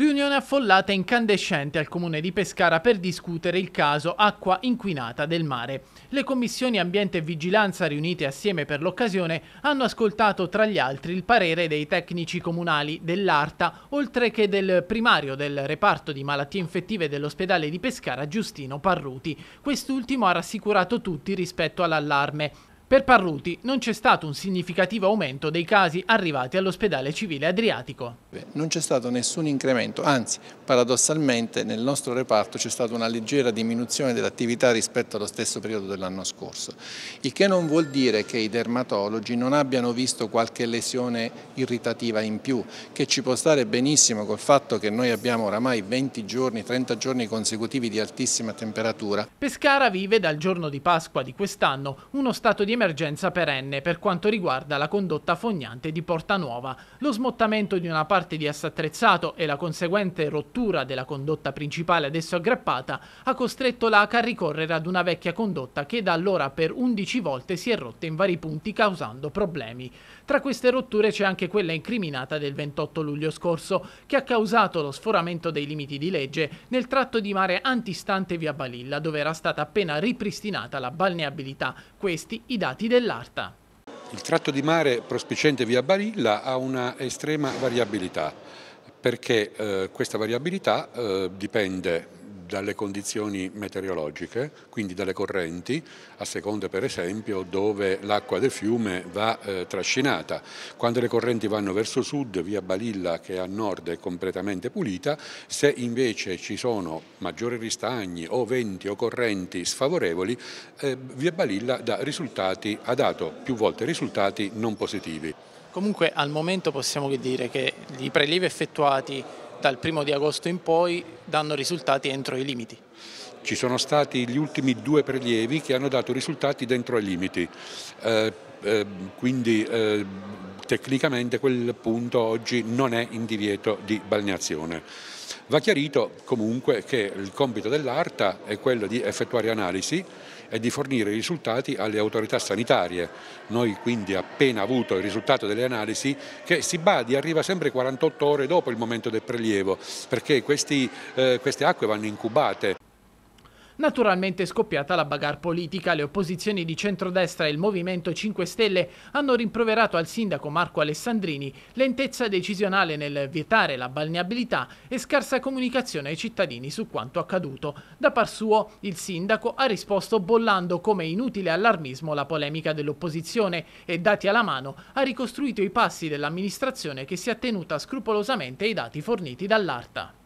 Riunione affollata e incandescente al comune di Pescara per discutere il caso acqua inquinata del mare. Le commissioni ambiente e vigilanza riunite assieme per l'occasione hanno ascoltato tra gli altri il parere dei tecnici comunali dell'ARTA oltre che del primario del reparto di malattie infettive dell'ospedale di Pescara Giustino Parruti. Quest'ultimo ha rassicurato tutti rispetto all'allarme per Parruti non c'è stato un significativo aumento dei casi arrivati all'ospedale civile adriatico. Non c'è stato nessun incremento, anzi paradossalmente nel nostro reparto c'è stata una leggera diminuzione dell'attività rispetto allo stesso periodo dell'anno scorso, il che non vuol dire che i dermatologi non abbiano visto qualche lesione irritativa in più, che ci può stare benissimo col fatto che noi abbiamo oramai 20 giorni, 30 giorni consecutivi di altissima temperatura. Pescara vive dal giorno di Pasqua di quest'anno uno stato di emergenza un'emergenza perenne per quanto riguarda la condotta fognante di Porta Nuova. Lo smottamento di una parte di essa attrezzato e la conseguente rottura della condotta principale adesso aggrappata ha costretto l'ACA a ricorrere ad una vecchia condotta che da allora per 11 volte si è rotta in vari punti causando problemi. Tra queste rotture c'è anche quella incriminata del 28 luglio scorso che ha causato lo sforamento dei limiti di legge nel tratto di mare antistante via Balilla dove era stata appena ripristinata la balneabilità. Questi i dati Scienziati dell'Arta. Il tratto di mare prospiciente via Barilla ha una estrema variabilità perché eh, questa variabilità eh, dipende dalle condizioni meteorologiche, quindi dalle correnti, a seconda per esempio dove l'acqua del fiume va eh, trascinata. Quando le correnti vanno verso sud, via Balilla che a nord è completamente pulita, se invece ci sono maggiori ristagni o venti o correnti sfavorevoli, eh, via Balilla dà risultati, ha dato più volte risultati non positivi. Comunque al momento possiamo dire che i prelievi effettuati dal primo di agosto in poi danno risultati entro i limiti. Ci sono stati gli ultimi due prelievi che hanno dato risultati dentro i limiti, eh, eh, quindi eh, tecnicamente quel punto oggi non è in divieto di balneazione. Va chiarito comunque che il compito dell'ARTA è quello di effettuare analisi è di fornire i risultati alle autorità sanitarie. Noi quindi appena avuto il risultato delle analisi che si badi arriva sempre 48 ore dopo il momento del prelievo perché questi, eh, queste acque vanno incubate Naturalmente è scoppiata la bagarre politica, le opposizioni di centrodestra e il Movimento 5 Stelle hanno rimproverato al sindaco Marco Alessandrini lentezza decisionale nel vietare la balneabilità e scarsa comunicazione ai cittadini su quanto accaduto. Da par suo il sindaco ha risposto bollando come inutile allarmismo la polemica dell'opposizione e dati alla mano ha ricostruito i passi dell'amministrazione che si è tenuta scrupolosamente ai dati forniti dall'ARTA.